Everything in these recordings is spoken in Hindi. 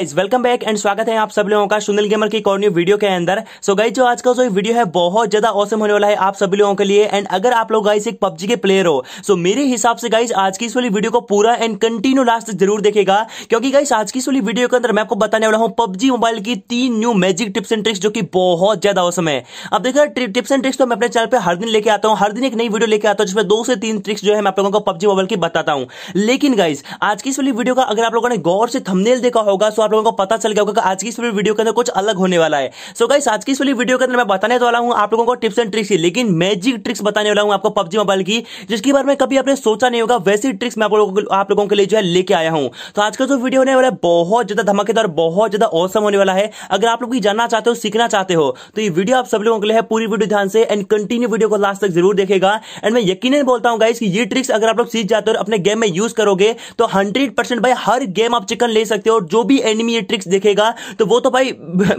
इस वेलकम बैक एंड स्वागत है आप सब लोगों का सुनील गेमर की कॉर्न्यू वीडियो के अंदर सो so गाइज जो आज का जो वीडियो है बहुत ज्यादा औसम होने वाला है आप सभी लोगों के लिए एंड अगर आप लोग गाइस एक पबजी के प्लेयर हो सो so मेरे हिसाब से गाइस आज की इस वाली वीडियो को पूरा एंड कंटिन्यू लास्ट जरूर देखेगा क्योंकि गाइस आज की इस वाली वीडियो के अंदर मैं आपको बताने वाला हूँ पब्जी मोबाइल की तीन new magic tips and tricks जो की बहुत ज्यादा औसम है अब देखा टिप्स एंड ट्रिक्स तो मैं अपने चैनल पर हर दिन लेके आता हूँ हर दिन एक नई वीडियो लेके आता हूँ जिसमें दो से तीन ट्रिक्स जो है मैं आप लोगों को पब्जी मोबाइल की बताता हूँ लेकिन गाइज आज की इस वाली वीडियो का अगर आप लोगों ने गौर से थमनेल देखा होगा सो आप लोगों को पता चल गया होगा कि आज की इस वीडियो के अंदर कुछ अलग होने वाला है सो गाइस आज की इस वाली वीडियो के अंदर मैं बताने वाला हूँ आप लोगों को टिप्स एंड ट्रिक्स लेकिन मैजिक ट्रिक्स बताने वाला हूँ आपको पब्जी मोबाइल की जिसके बारे में कभी आपने सोचा नहीं होगा वैसी ट्रिक्स मैं आप लोगों के लिए जो है लेके आया हूँ तो आज का जो वीडियो होने वाला है बहुत ज्यादा धमाकेदार बहुत ज्यादा औसम होने वाला है अगर आप लोग जानना चाहते हो सीखना चाहते हो तो ये वीडियो आप सब लोगों के लिए है पूरी वीडियो ध्यान से एंड कंटिन्यू वीडियो को लास्ट तक जरूर देखेगा एंड मैं यकीन बोलता हूँ गाइस की ये ट्रिक्स अगर आप लोग सीख जाते हो अपने गेम में यूज करोगे तो हंड्रेड भाई हर गेम आप चिकन ले सकते हो जो भी एनी एनिमी ये ट्रिक्स देखेगा तो वो तो भाई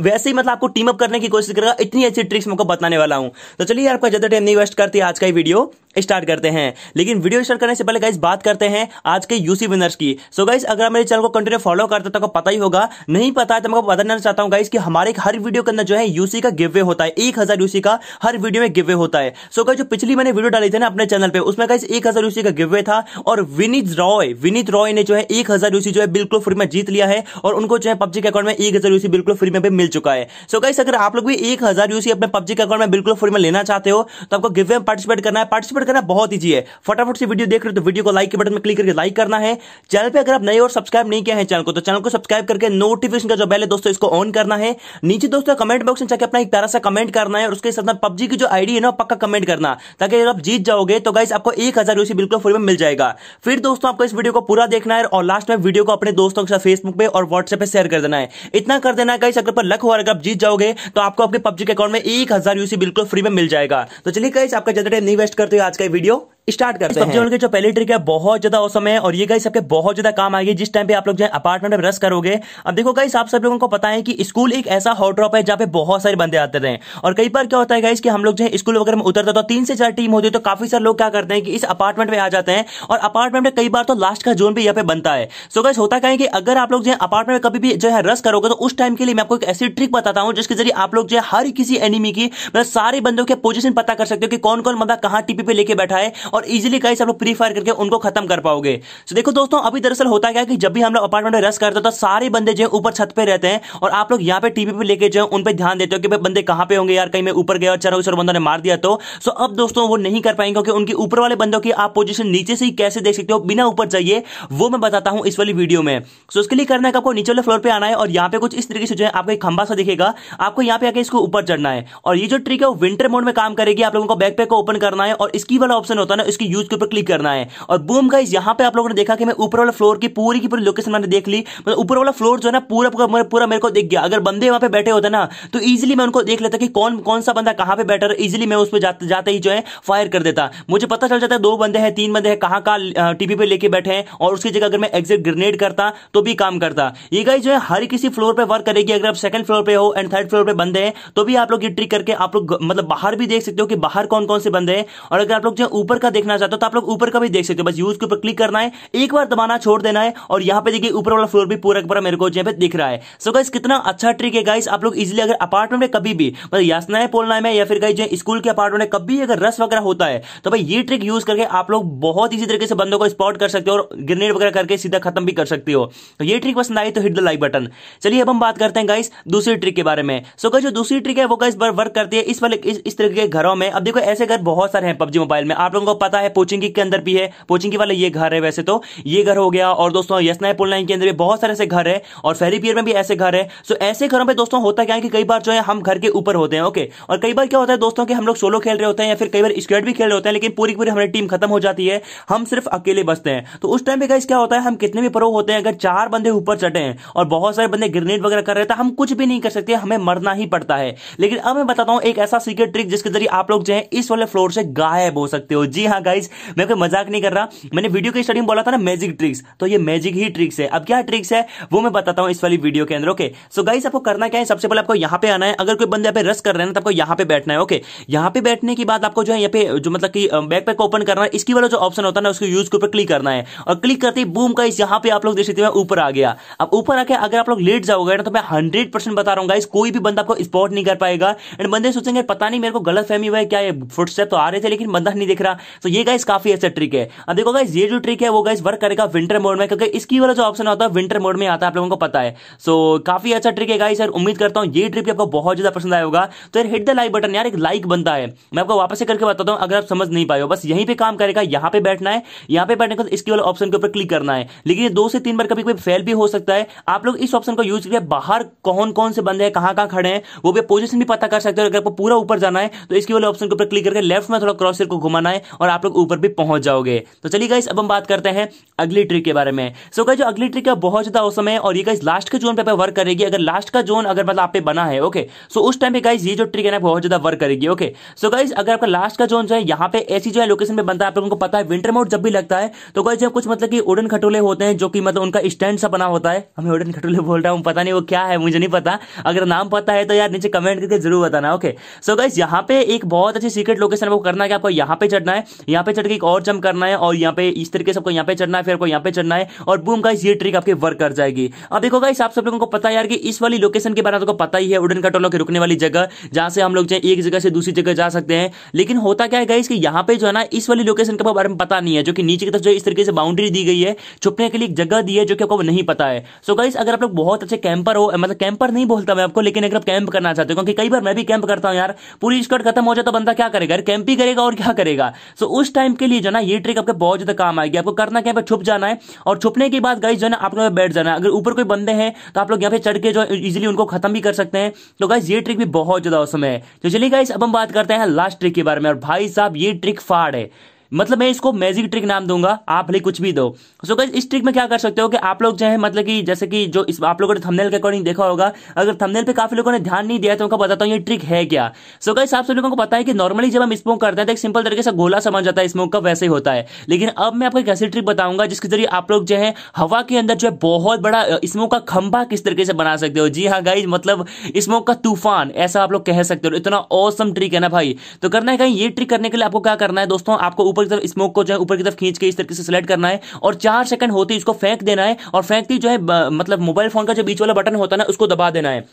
वैसे ही मतलब आपको टीम अप करने की कोशिश करेगा इतनी अच्छी ट्रिक्स मैं बताने वाला हूं तो चलिए आपका ज्यादा टाइम नहीं वेस्ट करती आज का ही वीडियो स्टार्ट करते हैं लेकिन वीडियो स्टार्ट करने से पहले गाइज बात करते हैं आज के यूसी विनर्स की सो so गाइज अगर मेरे चैनल को कंटिन्यू फॉलो करते तो पता ही होगा नहीं पता है तो मैं आपको बताना चाहता हूँ गाइज कि हमारे हर वीडियो के अंदर जो है यूसी का गिवे होता है एक हजार यूसी का हर वीडियो में गिवे होता है सो so गाइज जो पिछली मैंने वीडियो डाली थी ना अपने चैनल पर उसमें गाइज एक हजार यूसी का गिवे था और विनीत रॉय विनीत रॉय ने जो है एक हजार यूसी जो है बिल्कुल फ्री में जीत लिया है और उनको जो है पब्जी के अकाउंट में एक हजार यूसी बिल्कुल फ्री में भी मिल चुका है सो गाइज अगर आप लोग भी एक हजार यूसी अपने पब्जी के अकाउंट में बिल्कुल फ्री में लेना चाहते हो तो आपको गिवे में पार्टिसिपेट करना है पार्टिसिपेट फटाफट करना बहुत ईजी है फटाफट से वीडियो देख रहे हो तो वीडियो को लाइक के बटन में क्लिक करके लाइक करना है चैनल पर अगर आप नए और सब्सक्राइब नहीं किया है चैनल को तो चैनल को सब्सक्राइब करके नोटिफिकेशन का जो बेल है दोस्तों इसको ऑन करना है नीचे दोस्तों कमेंट बॉक्स में जाकर अपना एक प्यारा सा कमेंट करना है और उसके साथ पब्जी की जो आईडी है ना पक्का कमेंट करना ताकि आप जीत जाओगे तो गाइस आपको एक हजार बिल्कुल फ्री में मिल जाएगा फिर दोस्तों आपको इस वीडियो को पूरा देखना है और लास्ट में वीडियो को अपने दोस्तों के साथ फेसबुक पे और व्हाट्सएप पे शेयर कर देना है इतना कर देना गाइस अगर पर लक हुआ अगर आप जीत जाओगे तो आपको आपके पब्जी के अकाउंट में एक हजार यूसी बिल्कुल फ्री में मिल जाएगा तो चलिए गाइस आपका ज्यादा टाइम नहीं वेस्ट करते हुए आज का वीडियो स्टार्ट करते हैं सब्जी जो पहली ट्रिक है बहुत ज्यादा औसम है और ये गाइस आपके बहुत ज्यादा काम आएगी जिस टाइम पे आप लोग जो है अपार्टमेंट में रस करोगे अब देखो गाइस आप सब लोगों को पता है कि स्कूल एक ऐसा हॉट ड्रॉप है जहाँ पे बहुत सारे बंदे आते थे और कई बार क्या होता है गाइस कि हम लोग जो है स्कूल वगैरह में उतरते तो तीन से चार टीम होती है तो काफी सारे लोग क्या करते हैं कि इस अपार्टमेंट में आ जाते हैं और अपार्टमेंट में कई बार तो लास्ट का जोन भी यहाँ पे बनता है सो गाइस होता क्या है कि अगर आप लोग जो है अपार्टमेंट में कभी भी जो है रस करोगे तो उस टाइम के लिए मैं आपको एक ऐसी ट्रिक बताता हूँ जिसके जरिए आप लोग जो है हर किसी एनिमी की मतलब सारे बंदों के पोजिशन पता कर सकते हो कि कौन कौन मतलब कहाँ टीपी पे लेके बैठा है और इजिली गाइस आप लोग प्री फायर करके उनको खत्म कर पाओगे तो देखो दोस्तों अभी दरअसल होता क्या कि जब भी हम लोग अपार्टमेंट में रस करते हो तो सारे बंदे जो है ऊपर छत पे रहते हैं और आप लोग यहाँ पे टीवी पे लेके जो है उन पर ध्यान देते हो कि भाई बंदे कहाँ पे होंगे यार कहीं मैं ऊपर गया और चारों बंदों ने मार दिया तो सो अब दोस्तों वो नहीं कर पाएंगे क्योंकि उनके ऊपर वाले बंदों की आप पोजिशन नीचे से ही कैसे देख सकते हो बिना ऊपर चाहिए वो मैं बताता हूँ इस वाली वीडियो में सो उसके लिए करना है आपको नीचे वाले फ्लोर पे आना है और यहाँ पे कुछ इस तरीके से जो है आपको एक खंबा सा दिखेगा आपको यहाँ पे आके इसको ऊपर चढ़ना है और ये जो ट्रिक है वो विंटर मोड में काम करेगी आप लोगों को बैकपैक को ओपन करना है और इसकी वाला ऑप्शन होता है है उसके यूज के ऊपर क्लिक करना है और बूम का यहाँ पे आप लोगों ने देखा कि मैं ऊपर वाला फ्लोर की पूरी की पूरी लोकेशन मैंने देख ली मतलब ऊपर वाला फ्लोर जो है ना पूरा पूरा पूरा मेरे को दिख गया अगर बंदे वहां पे बैठे होते ना तो ईजिली मैं उनको देख लेता कि कौन कौन सा बंदा कहाँ पे बैठा है ईजिली मैं उस पर जाते, जाते ही जो है फायर कर देता मुझे पता चल जाता है दो बंदे हैं तीन बंदे हैं कहाँ कहाँ टीवी पे लेके बैठे हैं और उसकी जगह अगर मैं एग्जिट ग्रेनेड करता तो भी काम करता ये गाइस जो है हर किसी फ्लोर पे वर्क करेगी अगर आप सेकंड फ्लोर पे हो एंड थर्ड फ्लोर पे बंदे हैं तो भी आप लोग ये ट्रिक करके आप लोग मतलब बाहर भी देख सकते हो कि बाहर कौन कौन से बंदे हैं और अगर आप लोग जो ऊपर का देखना चाहते हो तो आप लोग ऊपर का भी देख सकते हो बस यूज के ऊपर क्लिक करना है एक बार दबाना छोड़ देना है और यहाँ पे देखिए ऊपर वाला फ्लोर भी पूरा मेरे को यहाँ पे दिख रहा है सो गाइस कितना अच्छा ट्रिक है गाइस आप लोग इजिली अगर अपार्टमेंट में कभी भी मतलब यासना है पोलना में या फिर गाइस जो स्कूल के अपार्टमेंट में कभी अगर रस वगैरह होता है तो भाई ये ट्रिक यूज करके आप लोग बहुत इसी तरीके से बंदों को स्पॉट कर सकते हो और ग्रेनेड वगैरह करके सीधा खत्म भी कर सकते हो तो ये ट्रिक पसंद आई तो हिट द लाइक बटन चलिए अब हम बात करते हैं गाइस दूसरी ट्रिक के बारे में सो गाइस जो दूसरी ट्रिक है वो गाइस वर्क करती है इस वाले इस, इस तरीके के घरों में अब देखो ऐसे घर बहुत सारे हैं पबजी मोबाइल में आप लोगों को पता है पोचिंगी के अंदर भी है पोचिंगी वाला ये घर है वैसे तो ये घर हो गया और दोस्तों यसनाय पुल लाइन के अंदर भी बहुत सारे ऐसे घर है और फेरी पियर में भी ऐसे घर है सो ऐसे घरों में दोस्तों होता क्या है कि कई बार जो है हम घर के ऊपर होते हैं ओके और कई बार क्या होता है दोस्तों की हम लोग सोलो खेल रहे होते हैं या फिर कई बार स्क्वेड भी खेल रहे होते हैं लेकिन पूरी पूरी हमारी टीम खत्म हो जाती है हम सिर्फ अकेले बसते हैं तो उस टाइम पे गाइस क्या होता है हम कितने भी प्रो होते हैं अगर चार बंदे ऊपर चढ़े हैं और बहुत सारे बंदे ग्रेनेड वगैरह कर रहे थे तो हम कुछ भी नहीं कर सकते हमें मरना ही पड़ता है लेकिन अब मैं बताता हूं एक ऐसा सीक्रेट ट्रिक जिसके जरिए आप लोग जो है इस वाले फ्लोर से गायब हो सकते हो जी हाँ गाइज मैं कोई मजाक नहीं कर रहा मैंने वीडियो की स्टार्टिंग बोला था ना मैजिक ट्रिक्स तो ये मैजिक ही ट्रिक्स है अब क्या ट्रिक्स है वो मैं बताता हूँ इस वाली वीडियो के अंदर ओके सो गाइज आपको करना क्या है सबसे पहले आपको यहाँ पे आना है अगर कोई बंदे यहाँ पे रस कर रहे हैं तो आपको यहाँ पे बैठना है ओके यहाँ पे बैठने के बाद आपको जो है यहाँ पे जो मतलब की बैक पैक ओपन करना है इसकी वाला जो ऑप्शन होता है ना उसको यूज के ऊपर क्लिक करना है और क्लिक करते ही बूम का यहाँ पे आप लोग देख सकते हैं ऊपर आ गया अब ऊपर आके अगर आप लोग लेट जाओगे ना तो मैं हंड्रेड परसेंट बता रहा हूँ गाइस कोई भी बंदा आपको स्पॉट नहीं कर पाएगा एंड बंदे सोचेंगे पता नहीं मेरे को गलत फहमी हुआ है क्या ये फुटस्टेप तो आ रहे थे लेकिन बंदा नहीं दिख रहा सो तो ये गाइस काफी अच्छा ट्रिक है अब देखो गाइस ये जो ट्रिक है वो गाइस वर्क करेगा विंटर मोड में क्योंकि इसकी वाला जो ऑप्शन होता है विंटर मोड में आता है आप लोगों को पता है सो so, काफी अच्छा ट्रिक है गाइस यार उम्मीद करता हूँ ये ट्रिक आपको बहुत ज्यादा पसंद आया होगा तो यार हिट द लाइक बटन यार एक लाइक बनता है मैं आपको वापस से करके बताता हूँ अगर आप समझ नहीं पाए हो बस यहीं पर काम करेगा यहाँ पे बैठना है यहाँ पे बैठने का इसके वाले ऑप्शन के ऊपर क्लिक करना है लेकिन दो से तीन बार कभी कोई फेल भी हो सकता है आप लोग इस ऑप्शन को यूज करके बाहर कौन कौन से बंदे हैं कहाँ कहाँ खड़े हैं वो भी पोजिशन भी पता कर सकते हो अगर आपको पूरा ऊपर जाना है तो इसके वाले ऑप्शन के ऊपर क्लिक करके लेफ्ट में थोड़ा क्रॉसर को घुमाना है और आप लोग ऊपर भी पहुंच जाओगे तो चलिए गाइस अब हम बात करते हैं अगली ट्रिक के बारे में सो गाइस जो अगली ट्रिक है बहुत ज्यादा औसम है और ये गाइस लास्ट के जोन पे आप वर्क करेगी अगर लास्ट का जोन अगर मतलब आप पे बना है ओके सो उस टाइम पे गाइस ये जो ट्रिक है ना बहुत ज्यादा वर्क करेगी ओके सो गाइस अगर आपका लास्ट का जोन जो है यहाँ पे ऐसी जो है लोकेशन पे बनता है आप लोगों को पता है विंटर मोड जब भी लगता है तो गाइस कुछ मतलब कि उडन खटोले होते हैं जो कि मतलब उनका स्टैंड सा बना होता है हमें उडन खटोले बोल रहा हूँ पता नहीं वो क्या है मुझे नहीं पता अगर नाम पता है तो यार नीचे कमेंट करके जरूर बताना ओके सो गाइस यहाँ पे एक बहुत अच्छी सीक्रेट लोकेशन आपको करना है कि आपको यहाँ पे चढ़ना है यहाँ पे चढ़ के एक और जम करना है और यहाँ पे इस तरीके से आपको यहाँ पे चढ़ना है फिर आपको यहाँ पे चढ़ना है और बूम गाइस ये ट्रिक आपके वर्क कर जाएगी अब देखो गाइस आप सब लोगों को पता यार कि इस वाली लोकेशन के बारे में तो पता ही है उडन कटोलो के रुकने वाली जगह जहाँ से हम लोग एक जगह से दूसरी जगह जा सकते हैं लेकिन होता क्या है गाइस कि यहाँ पे जो है ना इस वाली लोकेशन के बारे में पता नहीं है जो कि नीचे की तरफ जो इस तरीके से बाउंड्री दी गई है छुपने के लिए एक जगह दी है जो कि आपको नहीं पता है सो गाइस अगर आप लोग बहुत अच्छे कैंपर हो मतलब कैंपर नहीं बोलता मैं आपको लेकिन अगर आप कैंप करना चाहते हो क्योंकि कई बार मैं भी कैंप करता हूँ यार पूरी स्कर्ट खत्म हो जाए तो बंदा क्या करेगा कैंप ही करेगा और क्या करेगा सो उस टाइम के लिए जो ना ये ट्रिक आपके बहुत ज्यादा काम आएगी आपको करना क्या है छुप जाना है और छुपने के बाद गाइज जो है ना आप लोग बैठ जाना है अगर ऊपर कोई बंदे हैं तो आप लोग यहाँ पे चढ़ के जो इजिली उनको खत्म भी कर सकते हैं तो गाइज ये ट्रिक भी बहुत ज्यादा औसम है तो चलिए गाइज अब हम बात करते हैं लास्ट ट्रिक के बारे में और भाई साहब ये ट्रिक फाड़ है मतलब मैं इसको मैजिक ट्रिक नाम दूंगा आप भले कुछ भी दो सो so इस ट्रिक में क्या कर सकते हो कि आप लोग जो है मतलब कि जैसे कि जो इस आप लोगों ने थंबनेल के अकॉर्डिंग देखा होगा अगर थंबनेल पे काफी लोगों ने ध्यान नहीं दिया तो उनका बताता हूँ ये ट्रिक है क्या सो so आप सब लोगों को पता है कि नॉर्मली जब हम स्मोक करते हैं तो एक सिंपल तरीके से गोला समझ जाता है स्मोक का वैसे ही होता है लेकिन अब मैं आपको एक ऐसी ट्रिक बताऊंगा जिसके जरिए आप लोग जो है हवा के अंदर जो है बहुत बड़ा स्मोक का खंभा किस तरीके से बना सकते हो जी हाँ गाइज मतलब स्मोक का तूफान ऐसा आप लोग कह सकते हो इतना औसम ट्रिक है ना भाई तो करना है कहीं ये ट्रिक करने के लिए आपको क्या करना है दोस्तों आपको ऊपर ऊपर की तरफ स्मोक को जो है ऊपर की तरफ खींच के इस तरीके से सिलेक्ट करना है और चार सेकंड होते इसको फेंक देना है और फेंकती जो है मतलब मोबाइल फोन का जो बीच वाला बटन होता है ना उसको दबा देना है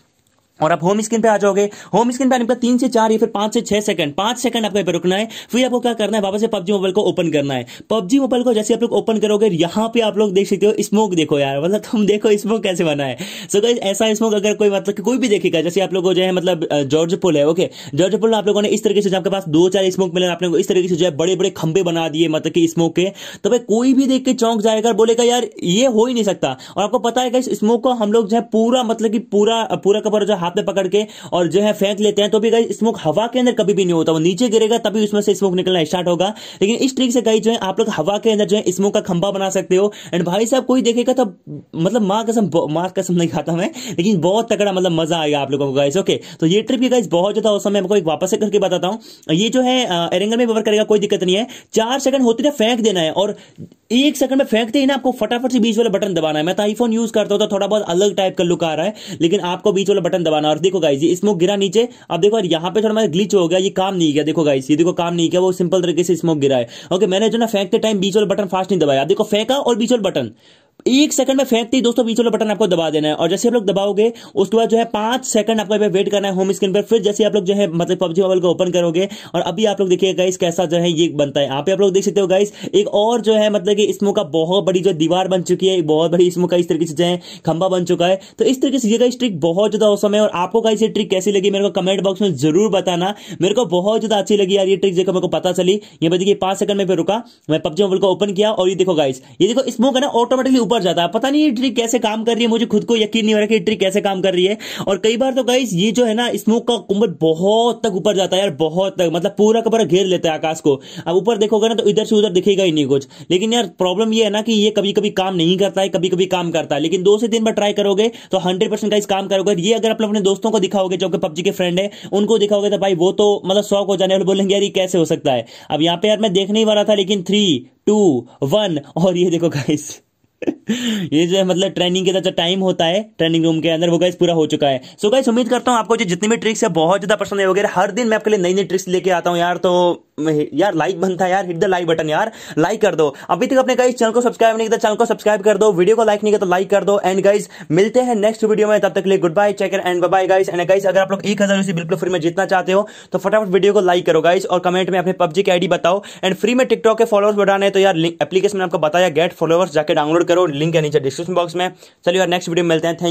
और आप होम स्क्रीन पे आ जाओगे होम स्क्रीन पे आने का तीन से चार या फिर पांच से छह सेकंड पांच सेकंड आपको पे रुकना है फिर आपको क्या करना है वापस से पब्जी मोबाइल को ओपन करना है पब्जी मोबाइल को जैसे आप लोग ओपन करोगे यहाँ पे आप लोग देख सकते हो स्मोक देखो यार मतलब तुम देखो स्मोक कैसे बना है सो गाइज ऐसा स्मोक अगर कोई मतलब कि कोई भी देखेगा जैसे आप लोगों को जो है मतलब जॉर्ज पुल है ओके जॉर्ज पुल आप लोगों ने इस तरीके से आपके पास दो चार स्मोक मिले आपने इस तरीके से जो है बड़े बड़े खंबे बना दिए मतलब की स्मोक के तो भाई कोई भी देख के चौंक जाएगा बोलेगा यार ये हो ही नहीं सकता और आपको पता है इस स्मोक को हम लोग जो है पूरा मतलब की पूरा पूरा कपड़ा जो हाथ में पकड़ के और जो है फेंक लेते हैं तो भी गाइज स्मोक हवा के अंदर कभी भी नहीं होता वो नीचे गिरेगा तभी उसमें से स्मोक निकलना स्टार्ट होगा लेकिन इस ट्रिक से गाइज जो है आप लोग हवा के अंदर जो है स्मोक का खंबा बना सकते हो एंड भाई साहब कोई देखेगा तो मतलब माँ कसम माँ कसम नहीं खाता मैं लेकिन बहुत तगड़ा मतलब मजा आएगा आप लोगों को गाइस ओके तो ये ट्रिप की गाइस बहुत ज्यादा औसम है आपको एक वापस से करके बताता हूँ ये जो है एरेंगल में कवर करेगा कोई दिक्कत नहीं है चार सेकंड होते थे फेंक देना है और एक सेकंड में फेंकते ही ना आपको फटाफट से बीच वाला बटन दबाना है मैं तो आईफोन यूज करता हूँ तो थोड़ा बहुत अलग टाइप का लुक आ रहा है लेकिन आपको बीच वाला बटन दबाना और देखो गाइजी स्मोक गिरा नीचे अब देखो यहाँ पे थोड़ा मेरा ग्लिच हो गया ये काम नहीं किया देखो गाइजी देखो काम नहीं किया वो सिंपल तरीके से स्मोक गिरा है ओके मैंने जो ना फेंकते टाइम बीच वाला बटन फास्ट नहीं दबाया देखो फेंका और बीच वाला बटन एक सेकंड में फेंकते ही दोस्तों बीच वाला बटन आपको दबा देना है और जैसे आप लोग दबाओगे उसके बाद जो है पांच सेकंड आपको वेट करना है होम स्क्रीन पर फिर जैसे आप लोग जो है मतलब पब्जी मोबाइल को ओपन करोगे और अभी आप लोग देखिए गाइस कैसा जो है ये बनता है आप आप लोग देख सकते हो गाइस एक और जो है मतलब की इसमो का बहुत बड़ी जो दीवार बन चुकी है बहुत बड़ी इसमो का इस तरीके से जो है खंबा बन चुका है तो इस तरीके से ये गाइस ट्रिक बहुत ज्यादा औसम है और आपको गाइस ये ट्रिक कैसी लगी मेरे को कमेंट बॉक्स में जरूर बताना मेरे को बहुत ज्यादा अच्छी लगी यार ये ट्रिक देखो मेरे को पता चली ये देखिए पांच सेकंड में रुका मैं पब्जी मोबाइल को ओपन किया और ये देखो गाइस ये देखो स्मोक है ना ऑटोमेटिकली ऊपर जाता है पता नहीं ये ट्रिक कैसे काम कर रही है मुझे खुद को यकीन नहीं हो रहा कि ट्रिक कैसे काम कर रही है और कई बार तो गाइस ये जो है ना स्मोक का कुंबल बहुत तक ऊपर जाता है यार बहुत तक मतलब पूरा का पूरा घेर लेता है आकाश को अब ऊपर देखोगे ना तो इधर से उधर दिखेगा ही नहीं कुछ लेकिन यार प्रॉब्लम ये है ना कि ये कभी कभी काम नहीं करता है कभी कभी काम करता है लेकिन दो से तीन बार ट्राई करोगे तो हंड्रेड परसेंट काम करोगे ये अगर आप अपने दोस्तों को दिखाओगे जो कि पबजी के फ्रेंड है उनको दिखाओगे तो भाई वो तो मतलब शौक हो जाने वाले बोलेंगे यार ये कैसे हो सकता है अब यहाँ पे यार मैं देखने ही वाला था लेकिन थ्री टू वन और ये देखो गाइस ये जो है मतलब ट्रेनिंग के जो टाइम होता है ट्रेनिंग रूम के अंदर वो गाइस पूरा हो चुका है सो so गाइस उम्मीद करता हूँ आपको जो जितनी भी ट्रिक्स है बहुत ज्यादा पसंद है वगैरह हर दिन मैं आपके लिए नई नई ट्रिक्स लेके आता हूँ यार तो यार लाइक बनता है यार हिट द लाइक बटन यार लाइक कर दो अभी तक अपने गाइस चैनल को सब्सक्राइब नहीं किया चैनल को सब्सक्राइब कर दो वीडियो को लाइक नहीं किया तो लाइक कर दो एंड गाइस मिलते हैं नेक्स्ट वीडियो में तब तक लिए good bye check and bye guys and guys अगर आप लोग एक हजार बिल्कुल फ्री में जीतना चाहते हो तो फटाफट वीडियो को लाइक करो गाइस और कमेंट में अपने पब्जी की आईडी बताओ एंड फ्री में टिकटॉक के फॉलोअर्स बढ़ाने तो यार एप्लीकेशन में आपको बताया गेट फॉलोअर्स जाकर डाउनलोड करो लिंक है नीचे डिस्क्रिप्शन बॉक्स में चलिए और नेक्स्ट वीडियो मिलते हैं